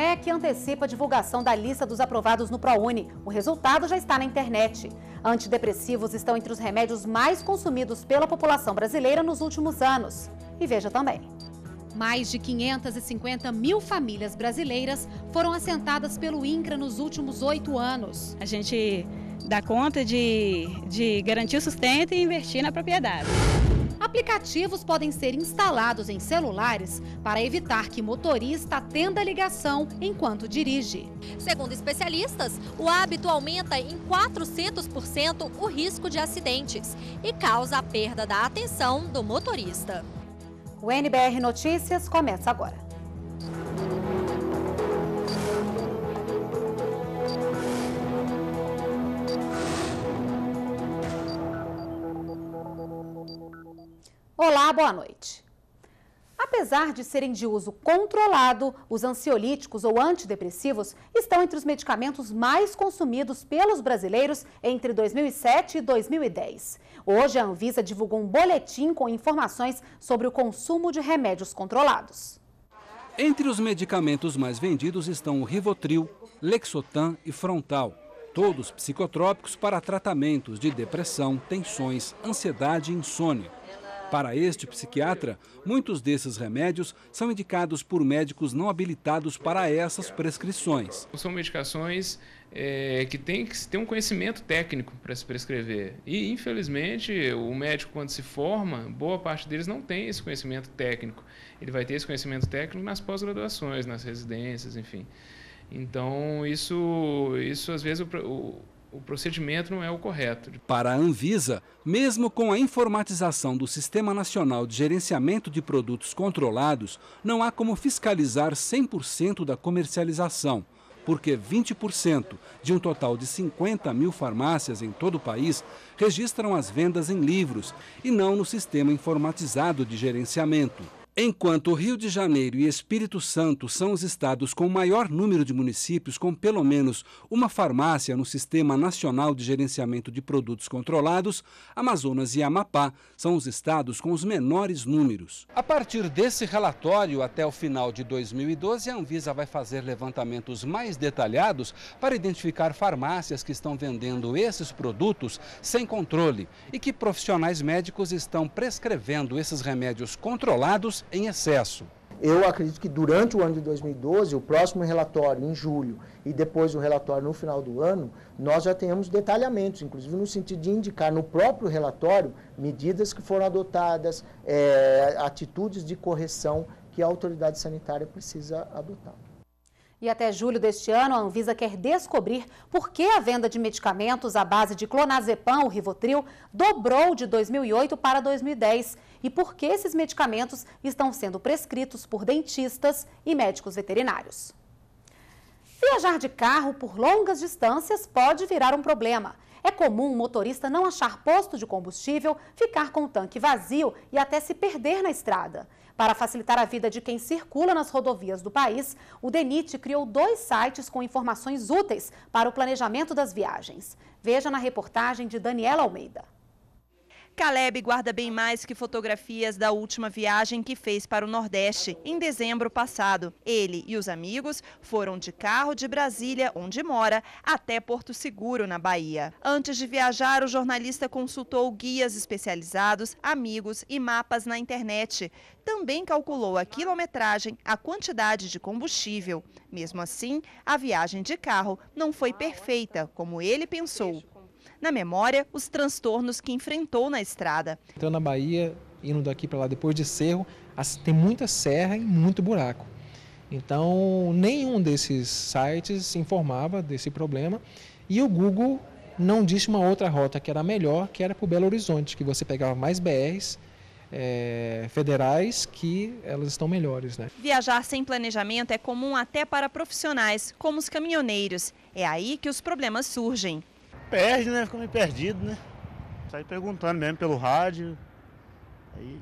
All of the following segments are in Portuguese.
MEC antecipa a divulgação da lista dos aprovados no ProUni. O resultado já está na internet. Antidepressivos estão entre os remédios mais consumidos pela população brasileira nos últimos anos. E veja também. Mais de 550 mil famílias brasileiras foram assentadas pelo INCRA nos últimos oito anos. A gente dá conta de, de garantir o sustento e investir na propriedade. Aplicativos podem ser instalados em celulares para evitar que motorista atenda a ligação enquanto dirige. Segundo especialistas, o hábito aumenta em 400% o risco de acidentes e causa a perda da atenção do motorista. O NBR Notícias começa agora. Olá, boa noite. Apesar de serem de uso controlado, os ansiolíticos ou antidepressivos estão entre os medicamentos mais consumidos pelos brasileiros entre 2007 e 2010. Hoje, a Anvisa divulgou um boletim com informações sobre o consumo de remédios controlados. Entre os medicamentos mais vendidos estão o Rivotril, Lexotan e Frontal, todos psicotrópicos para tratamentos de depressão, tensões, ansiedade e insônia. Para este psiquiatra, muitos desses remédios são indicados por médicos não habilitados para essas prescrições. São medicações é, que tem que ter um conhecimento técnico para se prescrever. E, infelizmente, o médico, quando se forma, boa parte deles não tem esse conhecimento técnico. Ele vai ter esse conhecimento técnico nas pós-graduações, nas residências, enfim. Então, isso, isso às vezes, o, o o procedimento não é o correto. Para a Anvisa, mesmo com a informatização do Sistema Nacional de Gerenciamento de Produtos Controlados, não há como fiscalizar 100% da comercialização, porque 20% de um total de 50 mil farmácias em todo o país registram as vendas em livros e não no sistema informatizado de gerenciamento. Enquanto Rio de Janeiro e Espírito Santo são os estados com o maior número de municípios com pelo menos uma farmácia no Sistema Nacional de Gerenciamento de Produtos Controlados, Amazonas e Amapá são os estados com os menores números. A partir desse relatório, até o final de 2012, a Anvisa vai fazer levantamentos mais detalhados para identificar farmácias que estão vendendo esses produtos sem controle e que profissionais médicos estão prescrevendo esses remédios controlados em excesso. Eu acredito que durante o ano de 2012, o próximo relatório em julho e depois o relatório no final do ano, nós já tenhamos detalhamentos, inclusive no sentido de indicar no próprio relatório medidas que foram adotadas, é, atitudes de correção que a autoridade sanitária precisa adotar. E até julho deste ano, a Anvisa quer descobrir por que a venda de medicamentos à base de clonazepam, o Rivotril, dobrou de 2008 para 2010 e por que esses medicamentos estão sendo prescritos por dentistas e médicos veterinários. Viajar de carro por longas distâncias pode virar um problema. É comum o motorista não achar posto de combustível, ficar com o tanque vazio e até se perder na estrada. Para facilitar a vida de quem circula nas rodovias do país, o DENIT criou dois sites com informações úteis para o planejamento das viagens. Veja na reportagem de Daniela Almeida. Caleb guarda bem mais que fotografias da última viagem que fez para o Nordeste, em dezembro passado. Ele e os amigos foram de carro de Brasília, onde mora, até Porto Seguro, na Bahia. Antes de viajar, o jornalista consultou guias especializados, amigos e mapas na internet. Também calculou a quilometragem, a quantidade de combustível. Mesmo assim, a viagem de carro não foi perfeita, como ele pensou na memória os transtornos que enfrentou na estrada. Então, na Bahia, indo daqui para lá depois de Cerro, tem muita serra e muito buraco. Então, nenhum desses sites informava desse problema e o Google não disse uma outra rota que era melhor, que era para o Belo Horizonte, que você pegava mais BRs, é, eh, federais que elas estão melhores. Né? Viajar sem planejamento é comum até para profissionais, como os caminhoneiros. É aí que os problemas surgem perde, né? Fica meio perdido, né? sai perguntando mesmo pelo rádio, aí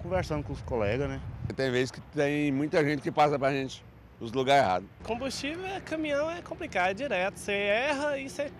conversando com os colegas, né? Tem vezes que tem muita gente que passa pra gente os lugares errados. Combustível, é caminhão é complicado, é direto. Você erra e você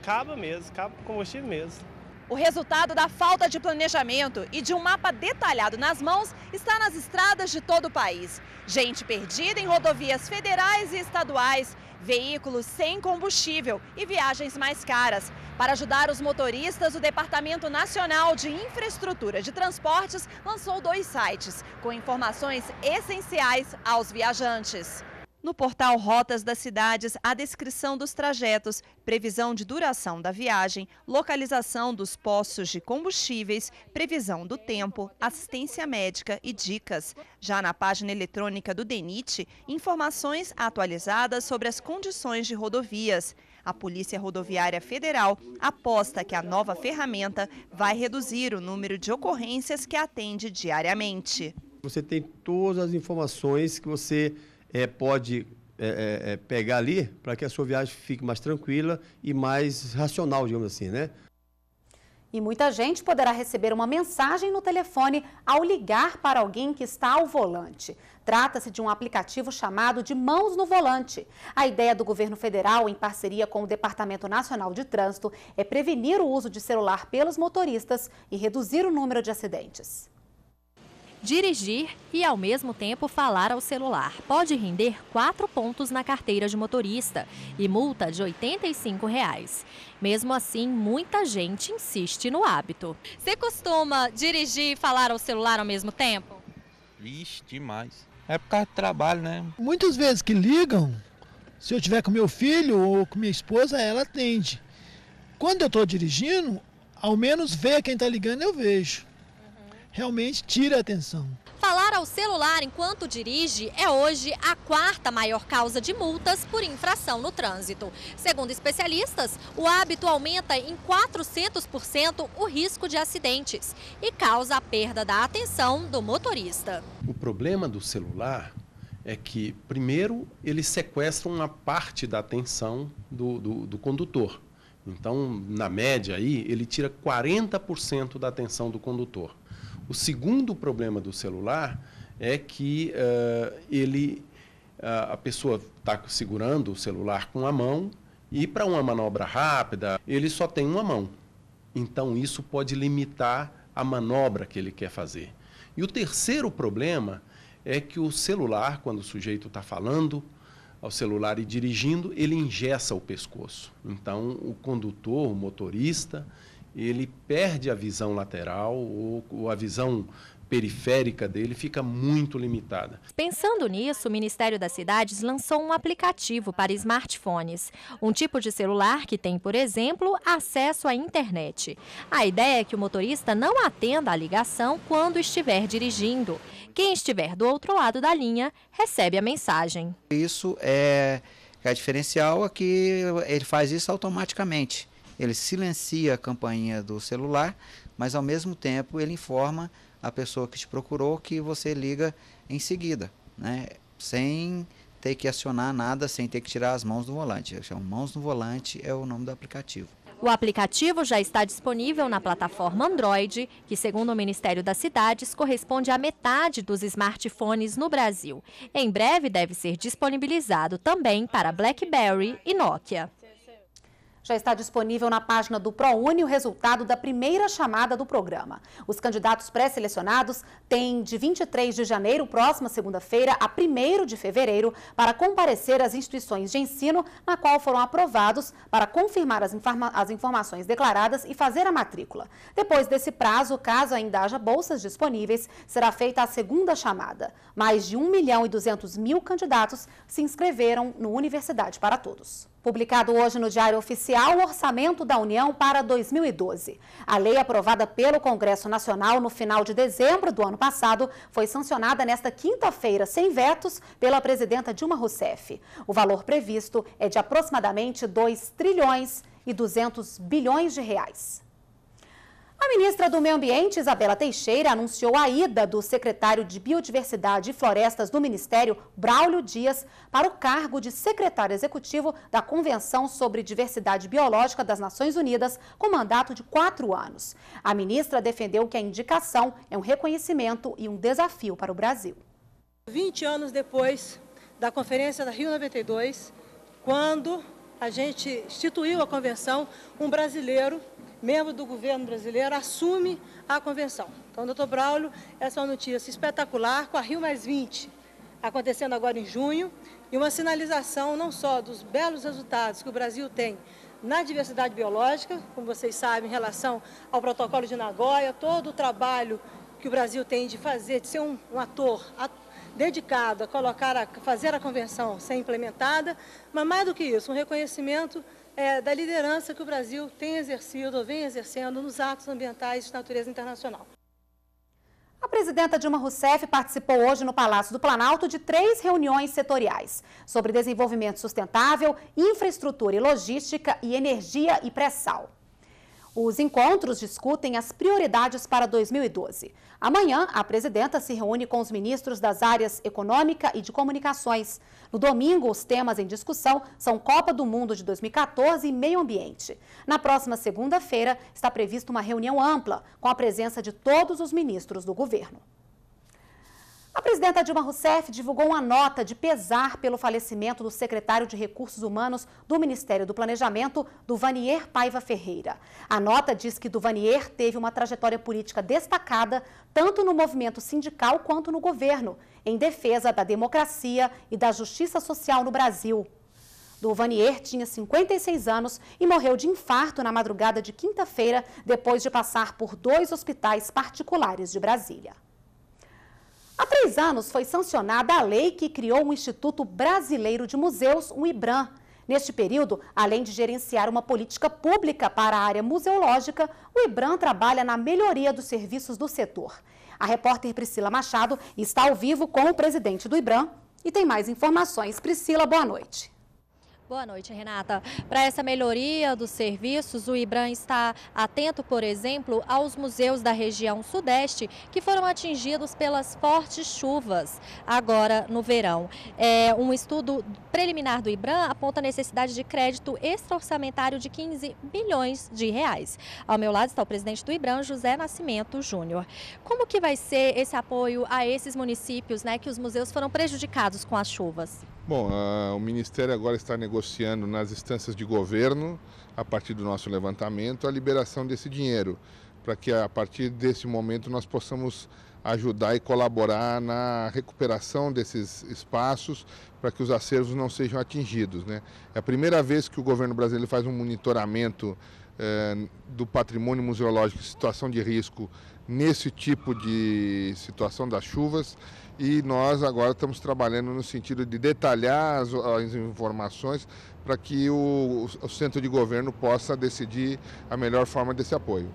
acaba mesmo, acaba com combustível mesmo. O resultado da falta de planejamento e de um mapa detalhado nas mãos está nas estradas de todo o país. Gente perdida em rodovias federais e estaduais veículos sem combustível e viagens mais caras. Para ajudar os motoristas, o Departamento Nacional de Infraestrutura de Transportes lançou dois sites com informações essenciais aos viajantes. No portal Rotas das Cidades, a descrição dos trajetos, previsão de duração da viagem, localização dos postos de combustíveis, previsão do tempo, assistência médica e dicas. Já na página eletrônica do DENIT, informações atualizadas sobre as condições de rodovias. A Polícia Rodoviária Federal aposta que a nova ferramenta vai reduzir o número de ocorrências que atende diariamente. Você tem todas as informações que você é, pode é, é, é, pegar ali para que a sua viagem fique mais tranquila e mais racional, digamos assim, né? E muita gente poderá receber uma mensagem no telefone ao ligar para alguém que está ao volante. Trata-se de um aplicativo chamado de Mãos no Volante. A ideia do governo federal, em parceria com o Departamento Nacional de Trânsito, é prevenir o uso de celular pelos motoristas e reduzir o número de acidentes dirigir e, ao mesmo tempo, falar ao celular. Pode render quatro pontos na carteira de motorista e multa de R$ 85. Reais. Mesmo assim, muita gente insiste no hábito. Você costuma dirigir e falar ao celular ao mesmo tempo? Vixe, demais. É por causa do trabalho, né? Muitas vezes que ligam, se eu tiver com meu filho ou com minha esposa, ela atende. Quando eu estou dirigindo, ao menos ver quem está ligando eu vejo realmente tira a atenção. Falar ao celular enquanto dirige é hoje a quarta maior causa de multas por infração no trânsito. Segundo especialistas, o hábito aumenta em 400% o risco de acidentes e causa a perda da atenção do motorista. O problema do celular é que, primeiro, ele sequestra uma parte da atenção do, do, do condutor. Então, na média aí, ele tira 40% da atenção do condutor. O segundo problema do celular é que uh, ele, uh, a pessoa está segurando o celular com a mão e para uma manobra rápida ele só tem uma mão. Então isso pode limitar a manobra que ele quer fazer. E o terceiro problema é que o celular, quando o sujeito está falando ao celular e dirigindo, ele engessa o pescoço. Então o condutor, o motorista, ele perde a visão lateral ou, ou a visão periférica dele fica muito limitada. Pensando nisso, o Ministério das Cidades lançou um aplicativo para smartphones, um tipo de celular que tem, por exemplo, acesso à internet. A ideia é que o motorista não atenda a ligação quando estiver dirigindo. Quem estiver do outro lado da linha recebe a mensagem. Isso é, é diferencial, é que ele faz isso automaticamente ele silencia a campainha do celular, mas ao mesmo tempo ele informa a pessoa que te procurou que você liga em seguida, né? Sem ter que acionar nada, sem ter que tirar as mãos do volante. Mãos no volante é o nome do aplicativo. O aplicativo já está disponível na plataforma Android, que, segundo o Ministério das Cidades, corresponde à metade dos smartphones no Brasil. Em breve deve ser disponibilizado também para BlackBerry e Nokia. Já está disponível na página do ProUni o resultado da primeira chamada do programa. Os candidatos pré-selecionados têm de 23 de janeiro, próxima segunda-feira, a 1 de fevereiro, para comparecer às instituições de ensino na qual foram aprovados para confirmar as, informa as informações declaradas e fazer a matrícula. Depois desse prazo, caso ainda haja bolsas disponíveis, será feita a segunda chamada. Mais de 1 milhão e 200 mil candidatos se inscreveram no Universidade para Todos. Publicado hoje no Diário Oficial, o orçamento da União para 2012. A lei aprovada pelo Congresso Nacional no final de dezembro do ano passado foi sancionada nesta quinta-feira, sem vetos, pela presidenta Dilma Rousseff. O valor previsto é de aproximadamente 2 trilhões e 200 bilhões de reais. A ministra do Meio Ambiente, Isabela Teixeira, anunciou a ida do secretário de Biodiversidade e Florestas do Ministério, Braulio Dias, para o cargo de secretário executivo da Convenção sobre Diversidade Biológica das Nações Unidas, com mandato de quatro anos. A ministra defendeu que a indicação é um reconhecimento e um desafio para o Brasil. 20 anos depois da Conferência da Rio 92, quando a gente instituiu a convenção, um brasileiro membro do governo brasileiro, assume a convenção. Então, doutor Braulio, essa é uma notícia espetacular, com a Rio Mais 20 acontecendo agora em junho, e uma sinalização não só dos belos resultados que o Brasil tem na diversidade biológica, como vocês sabem, em relação ao protocolo de Nagoya, todo o trabalho que o Brasil tem de fazer, de ser um, um ator dedicado a colocar, a fazer a convenção ser implementada, mas mais do que isso, um reconhecimento é, da liderança que o Brasil tem exercido ou vem exercendo nos atos ambientais de natureza internacional. A presidenta Dilma Rousseff participou hoje no Palácio do Planalto de três reuniões setoriais sobre desenvolvimento sustentável, infraestrutura e logística e energia e pré-sal. Os encontros discutem as prioridades para 2012. Amanhã, a presidenta se reúne com os ministros das áreas econômica e de comunicações. No domingo, os temas em discussão são Copa do Mundo de 2014 e Meio Ambiente. Na próxima segunda-feira, está prevista uma reunião ampla, com a presença de todos os ministros do governo. A presidenta Dilma Rousseff divulgou uma nota de pesar pelo falecimento do secretário de Recursos Humanos do Ministério do Planejamento, Duvanier Paiva Ferreira. A nota diz que Duvanier teve uma trajetória política destacada, tanto no movimento sindical quanto no governo, em defesa da democracia e da justiça social no Brasil. Duvanier tinha 56 anos e morreu de infarto na madrugada de quinta-feira, depois de passar por dois hospitais particulares de Brasília. Há três anos foi sancionada a lei que criou o Instituto Brasileiro de Museus, o IBRAM. Neste período, além de gerenciar uma política pública para a área museológica, o IBRAM trabalha na melhoria dos serviços do setor. A repórter Priscila Machado está ao vivo com o presidente do IBRAM e tem mais informações. Priscila, boa noite. Boa noite, Renata. Para essa melhoria dos serviços, o IBRAM está atento, por exemplo, aos museus da região sudeste que foram atingidos pelas fortes chuvas agora no verão. É, um estudo preliminar do IBRAM aponta a necessidade de crédito extra orçamentário de 15 bilhões de reais. Ao meu lado está o presidente do IBRAM, José Nascimento Júnior. Como que vai ser esse apoio a esses municípios né, que os museus foram prejudicados com as chuvas? Bom, uh, o Ministério agora está negociando nas instâncias de governo, a partir do nosso levantamento, a liberação desse dinheiro, para que a partir desse momento nós possamos ajudar e colaborar na recuperação desses espaços para que os acervos não sejam atingidos. Né? É a primeira vez que o governo brasileiro faz um monitoramento eh, do patrimônio museológico em situação de risco nesse tipo de situação das chuvas e nós agora estamos trabalhando no sentido de detalhar as, as informações para que o, o, centro de governo possa decidir a melhor forma desse apoio.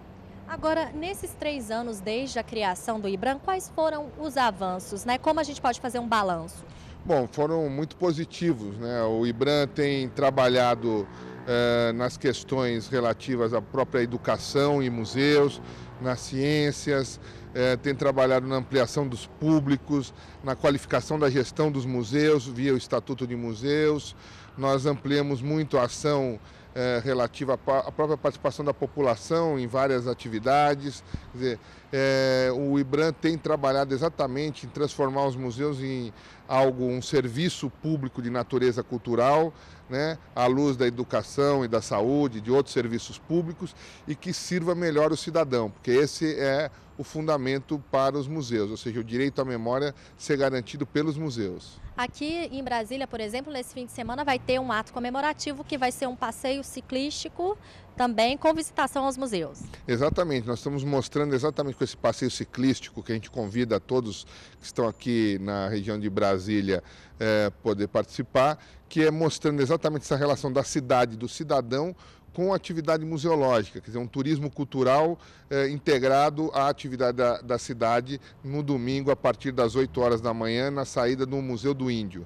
Agora, nesses três anos desde a criação do IBRAM, quais foram os avanços? Né? Como a gente pode fazer um balanço? Bom, foram muito positivos. Né? O IBRAM tem trabalhado eh, nas questões relativas à própria educação e museus, nas ciências, eh, tem trabalhado na ampliação dos públicos, na qualificação da gestão dos museus via o Estatuto de Museus. Nós ampliamos muito a ação é, relativa à própria participação da população em várias atividades. Quer dizer, é, o IBRAM tem trabalhado exatamente em transformar os museus em algo, um serviço público de natureza cultural, né, à luz da educação e da saúde, de outros serviços públicos, e que sirva melhor o cidadão, porque esse é o fundamento para os museus, ou seja, o direito à memória ser garantido pelos museus. Aqui em Brasília, por exemplo, nesse fim de semana vai ter um ato comemorativo que vai ser um passeio ciclístico também com visitação aos museus. Exatamente, nós estamos mostrando exatamente com esse passeio ciclístico que a gente convida a todos que estão aqui na região de Brasília é, poder participar, que é mostrando exatamente essa relação da cidade, do cidadão com atividade museológica, quer dizer, um turismo cultural eh, integrado à atividade da, da, cidade no domingo, a partir das 8 horas da manhã, na saída do Museu do Índio.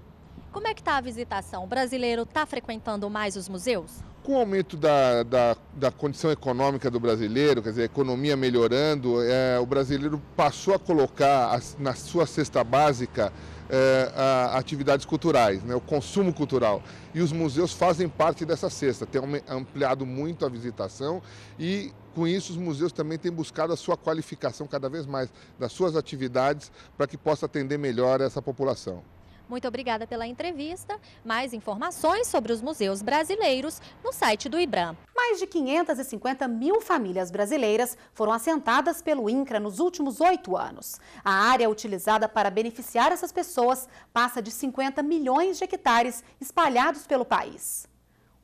Como é que está a visitação? O brasileiro está frequentando mais os museus? Com o aumento da, da, da, condição econômica do brasileiro, quer dizer, a economia melhorando, eh, o brasileiro passou a colocar as, na sua cesta básica é, a, atividades culturais, né, o consumo cultural. E os museus fazem parte dessa cesta, tem ampliado muito a visitação e com isso os museus também têm buscado a sua qualificação cada vez mais das suas atividades para que possa atender melhor essa população. Muito obrigada pela entrevista. Mais informações sobre os museus brasileiros no site do IBRAM. Mais de 550 mil famílias brasileiras foram assentadas pelo INCRA nos últimos oito anos. A área utilizada para beneficiar essas pessoas passa de 50 milhões de hectares espalhados pelo país.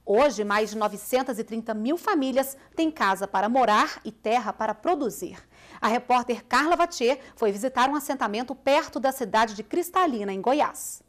Hoje, mais de 930 mil famílias têm casa para morar e terra para produzir. A repórter Carla Vatier foi visitar um assentamento perto da cidade de Cristalina, em Goiás.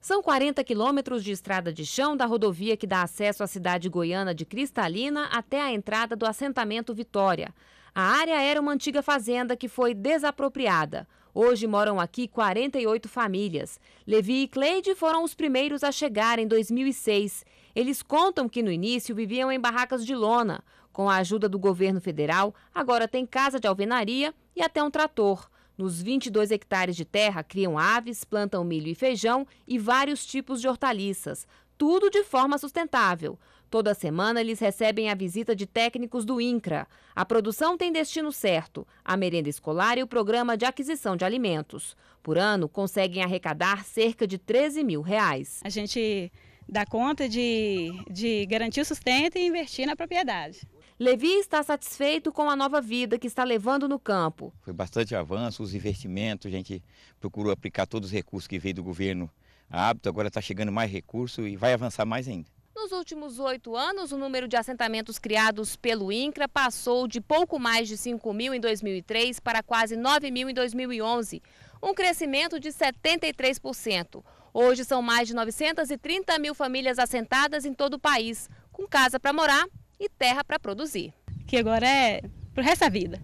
São 40 quilômetros de estrada de chão da rodovia que dá acesso à cidade goiana de Cristalina até a entrada do assentamento Vitória. A área era uma antiga fazenda que foi desapropriada. Hoje moram aqui 48 famílias. Levi e Cleide foram os primeiros a chegar em 2006. Eles contam que no início viviam em barracas de lona. Com a ajuda do governo federal, agora tem casa de alvenaria e até um trator. Nos 22 hectares de terra, criam aves, plantam milho e feijão e vários tipos de hortaliças. Tudo de forma sustentável. Toda semana eles recebem a visita de técnicos do INCRA. A produção tem destino certo, a merenda escolar e o programa de aquisição de alimentos. Por ano, conseguem arrecadar cerca de 13 mil reais. A gente dá conta de, de garantir o sustento e investir na propriedade. Levi está satisfeito com a nova vida que está levando no campo. Foi bastante avanço, os investimentos, a gente procurou aplicar todos os recursos que veio do governo a hábito, agora está chegando mais recurso e vai avançar mais ainda. Nos últimos oito anos, o número de assentamentos criados pelo INCRA passou de pouco mais de 5 mil em 2003 para quase 9 mil em 2011, um crescimento de 73%. Hoje são mais de 930 mil famílias assentadas em todo o país, com casa para morar e terra para produzir. Que agora é o resto da vida.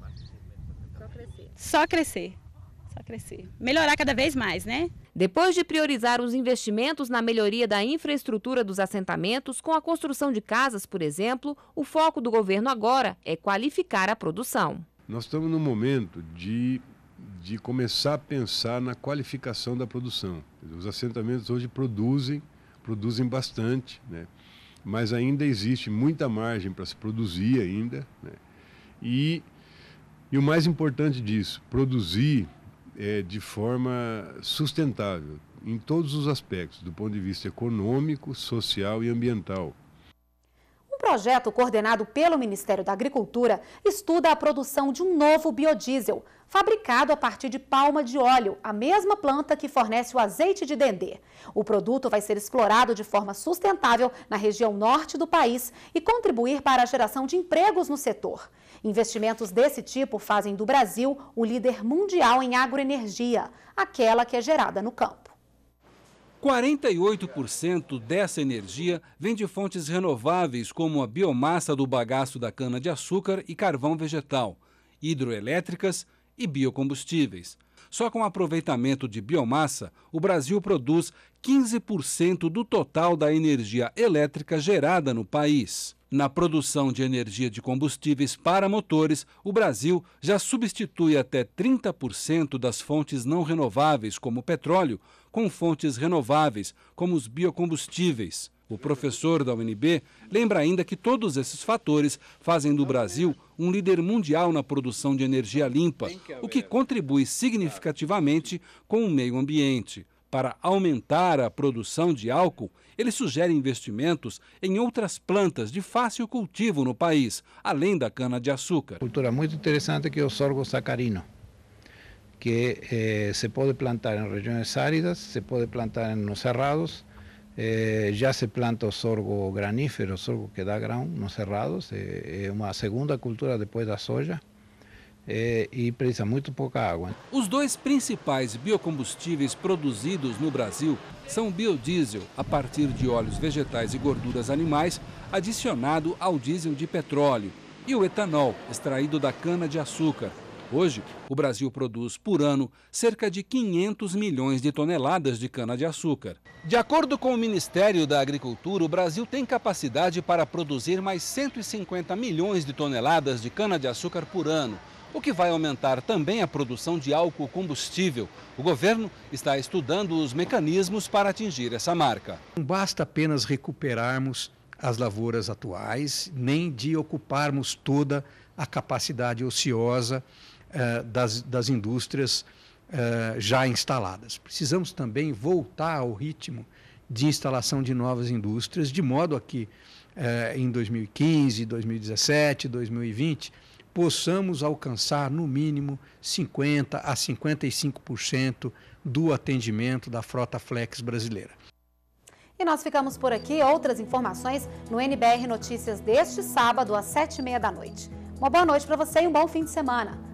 Só crescer. Só crescer. Só crescer. Melhorar cada vez mais, né? Depois de priorizar os investimentos na melhoria da infraestrutura dos assentamentos, com a construção de casas, por exemplo, o foco do governo agora é qualificar a produção. Nós estamos no momento de, de começar a pensar na qualificação da produção. Os assentamentos hoje produzem, produzem bastante, né? mas ainda existe muita margem para se produzir ainda. Né? E, e o mais importante disso, produzir é, de forma sustentável, em todos os aspectos, do ponto de vista econômico, social e ambiental. O projeto, coordenado pelo Ministério da Agricultura, estuda a produção de um novo biodiesel, fabricado a partir de palma de óleo, a mesma planta que fornece o azeite de dendê. O produto vai ser explorado de forma sustentável na região norte do país e contribuir para a geração de empregos no setor. Investimentos desse tipo fazem do Brasil o líder mundial em agroenergia, aquela que é gerada no campo. 48% dessa energia vem de fontes renováveis, como a biomassa do bagaço da cana-de-açúcar e carvão vegetal, hidroelétricas e biocombustíveis. Só com aproveitamento de biomassa, o Brasil produz 15% do total da energia elétrica gerada no país. Na produção de energia de combustíveis para motores, o Brasil já substitui até 30% das fontes não renováveis, como petróleo, com fontes renováveis, como os biocombustíveis. O professor da UNB lembra ainda que todos esses fatores fazem do Brasil um líder mundial na produção de energia limpa, o que contribui significativamente com o meio ambiente. Para aumentar a produção de álcool, ele sugere investimentos em outras plantas de fácil cultivo no país, além da cana-de-açúcar. Cultura muito interessante que é o sorgo sacarino que eh, se puede plantar en regiones áridas, se puede plantar en los cerrados, eh, já se planta o sorgo granífero, sorgo que dá grão nos cerrados, é, eh, uma segunda cultura depois da soja e eh, precisa muito pouca água. Os dois principais biocombustíveis produzidos no Brasil são o biodiesel, a partir de óleos vegetais e gorduras animais, adicionado ao diesel de petróleo, e o etanol, extraído da cana-de-açúcar. Hoje, o Brasil produz por ano cerca de 500 milhões de toneladas de cana-de-açúcar. De acordo com o Ministério da Agricultura, o Brasil tem capacidade para produzir mais 150 milhões de toneladas de cana-de-açúcar por ano, o que vai aumentar também a produção de álcool combustível. O governo está estudando os mecanismos para atingir essa marca. Não basta apenas recuperarmos as lavouras atuais, nem de ocuparmos toda a capacidade ociosa eh, das, das indústrias eh, já instaladas. Precisamos também voltar ao ritmo de instalação de novas indústrias, de modo a que eh, em 2015, 2017, 2020 possamos alcançar no mínimo 50 a 55% do atendimento da frota flex brasileira. E nós ficamos por aqui. Outras informações no NBR Notícias deste sábado às sete e meia da noite. Uma boa noite para você e um bom fim de semana.